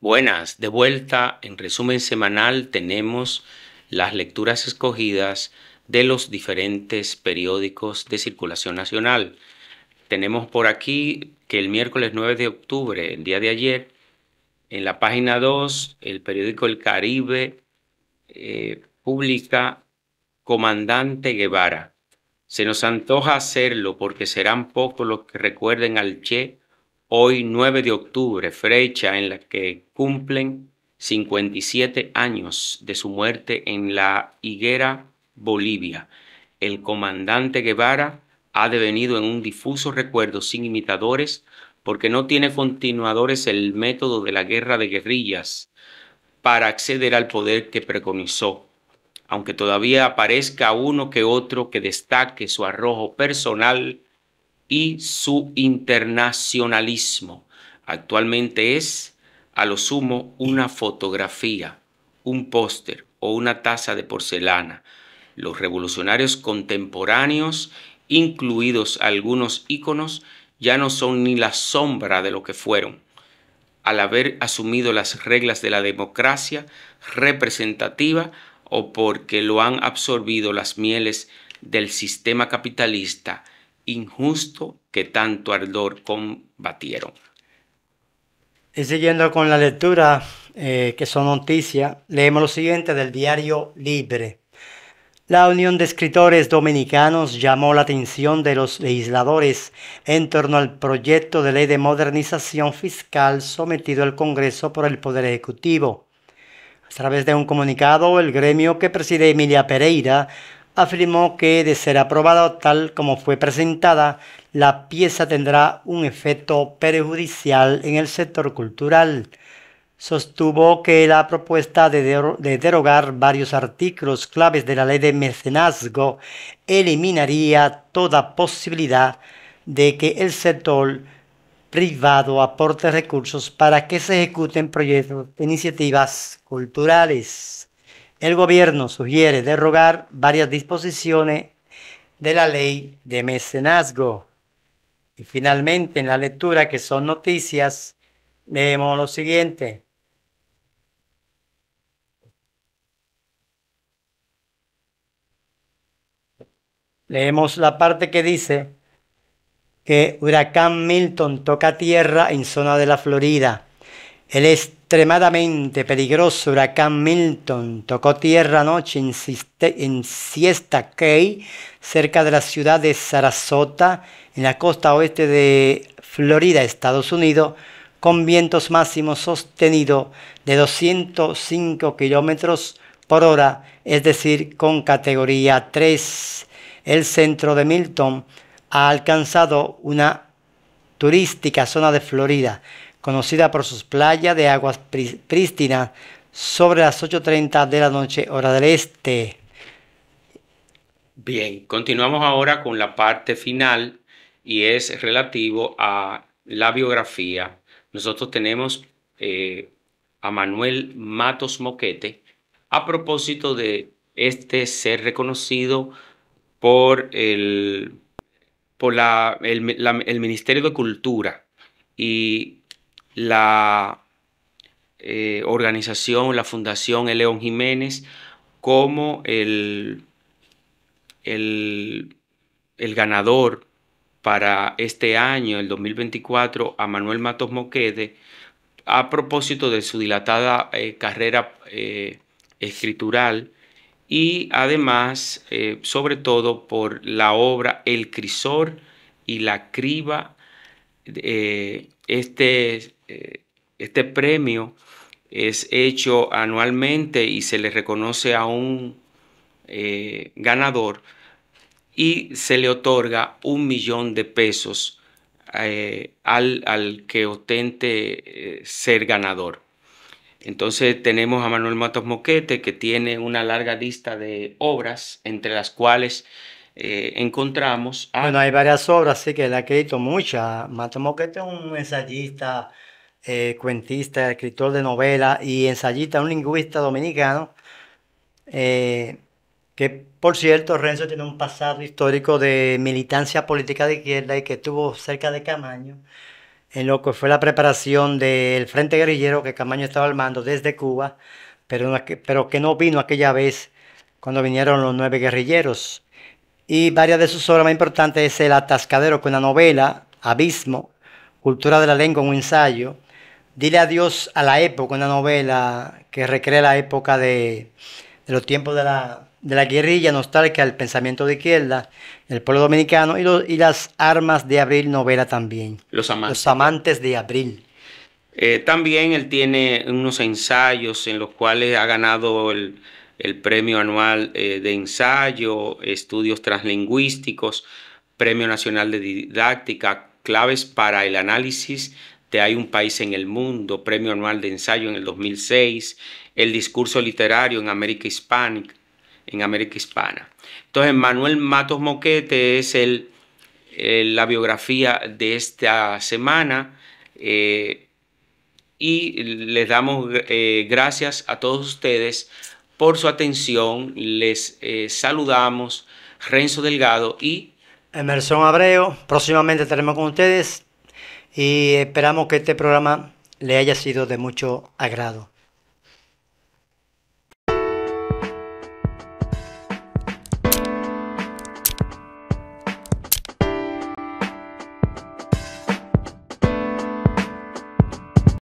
Buenas, de vuelta en resumen semanal tenemos las lecturas escogidas de los diferentes periódicos de circulación nacional. Tenemos por aquí que el miércoles 9 de octubre, el día de ayer, en la página 2, el periódico El Caribe eh, publica Comandante Guevara. Se nos antoja hacerlo porque serán pocos los que recuerden al Che hoy 9 de octubre, fecha en la que cumplen 57 años de su muerte en la Higuera, Bolivia. El comandante Guevara ha devenido en un difuso recuerdo sin imitadores porque no tiene continuadores el método de la guerra de guerrillas para acceder al poder que preconizó. Aunque todavía aparezca uno que otro que destaque su arrojo personal, y su internacionalismo. Actualmente es, a lo sumo, una fotografía, un póster o una taza de porcelana. Los revolucionarios contemporáneos, incluidos algunos íconos, ya no son ni la sombra de lo que fueron. Al haber asumido las reglas de la democracia representativa o porque lo han absorbido las mieles del sistema capitalista, injusto que tanto ardor combatieron. Y siguiendo con la lectura, eh, que son noticias, leemos lo siguiente del diario Libre. La Unión de Escritores Dominicanos llamó la atención de los legisladores en torno al proyecto de ley de modernización fiscal sometido al Congreso por el Poder Ejecutivo. A través de un comunicado, el gremio que preside Emilia Pereira afirmó que de ser aprobada tal como fue presentada, la pieza tendrá un efecto perjudicial en el sector cultural. Sostuvo que la propuesta de derogar varios artículos claves de la ley de mecenazgo eliminaría toda posibilidad de que el sector privado aporte recursos para que se ejecuten proyectos e iniciativas culturales el gobierno sugiere derrogar varias disposiciones de la ley de mecenazgo. Y finalmente, en la lectura que son noticias, leemos lo siguiente. Leemos la parte que dice que huracán Milton toca tierra en zona de la Florida el extremadamente peligroso huracán Milton tocó tierra anoche en, Siesta Key, cerca de la ciudad de Sarasota, en la costa oeste de Florida, Estados Unidos, con vientos máximos sostenidos de 205 kilómetros por hora, es decir, con categoría 3. El centro de Milton ha alcanzado una turística zona de Florida conocida por sus playas de aguas prístinas, sobre las 8.30 de la noche, hora del este. Bien, continuamos ahora con la parte final y es relativo a la biografía. Nosotros tenemos eh, a Manuel Matos Moquete a propósito de este ser reconocido por el, por el Ministerio de Cultura y la eh, organización, la fundación El León Jiménez, como el, el, ganador para este año, el 2024, a Manuel Matos Moquede, a propósito de su dilatada eh, carrera eh, escritural y además, sobre todo, por la obra El Crisor y la Criba, este eh, este premio es hecho anualmente y se le reconoce a un eh, ganador y se le otorga un millón de pesos eh, al, que ostente ser ganador. Entonces tenemos a Manuel Matos Moquete que tiene una larga lista de obras, entre las cuales encontramos. Bueno, hay varias obras, sí, que le ha escrito muchas. Matos Moquete es un ensayista eh, cuentista, escritor de novela y ensayista, un lingüista dominicano, eh, que por cierto Renzo tiene un pasado histórico de militancia política de izquierda y que estuvo cerca de Camaño en lo que fue la preparación del Frente Guerrillero que Camaño estaba al mando desde Cuba, pero, pero que no vino aquella vez cuando vinieron los nueve guerrilleros. Y varias de sus obras más importantes es El Atascadero, con la novela, Abismo, Cultura de la Lengua, un ensayo, Dile adiós a la época, una novela que recrea la época de, los tiempos de la, guerrilla nostálgica, el pensamiento de izquierda, el pueblo dominicano y, y, las armas de abril, novela también. Los amantes. Los amantes de abril. Eh, también él tiene unos ensayos en los cuales ha ganado el, premio anual eh, de ensayo, estudios translingüísticos, premio nacional de didáctica, claves para el análisis de Hay un país en el mundo, Premio Anual de Ensayo en el 2006, el discurso literario en América Hispánica, en América Hispana. Entonces, Manuel Matos Moquete es el, eh, la biografía de esta semana eh, y les damos eh, gracias a todos ustedes por su atención. Les saludamos Renzo Delgado y Emerson Abreu. Próximamente estaremos con ustedes y esperamos que este programa le haya sido de mucho agrado.